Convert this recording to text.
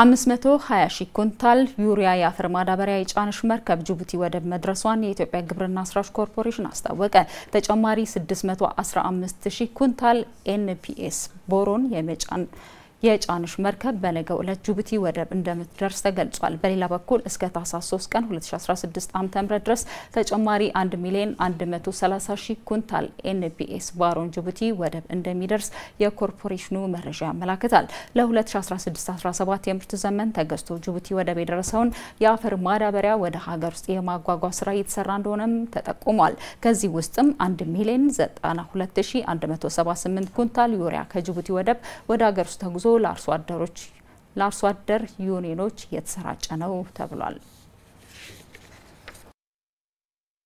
520 ሺህ ኩንታል ዩሪያ የአፈር ማዳበሪያ የጫነች መርከብ ጅቡቲ ወደብ መድረሷን የኢትዮጵያ ግብርና ስራዎች ኮርፖሬሽን አስታወቀ። ተጨማሪ 615 ሺህ ኩንታል ኤንፒኤስ ቦሮን የመጫን የጫንሽ መርከብ በነገው ዕለት ጅቡቲ ወደብ እንደምትደርስ ተገልጿል። በሌላ በኩል እስከ ታህሳስ 3 ቀን 2016 ዓ.ም ድረስ ተጨማሪ 1 ሚሊዮን 130 ሺህ ኩንታል ኤንቢኤስ ባሮን ጅቡቲ ወደብ እንደሚደርስ የኮርፖሬሽኑ መረጃ ያመላክታል። ለ2016/17 የምርት ዘመን ተገዝቶ ጅቡቲ ወደብ የደረሰውን የአፈር ማዳበሪያ ወደ ሀገር ውስጥ የማጓጓዝ ስራ እየተሰራ እንደሆነም ተጠቁሟል። ከዚህ ውስጥም 1 ሚሊዮን 92178 ኩንታል ዩሪያ ከጅቡቲ ወደብ ወደ ሀገር ውስጥ ተጉዞ ለአርሶ አደሮች ለአርሶ አደር ዩኒኖች የተሰራጨ ነው ተብሏል።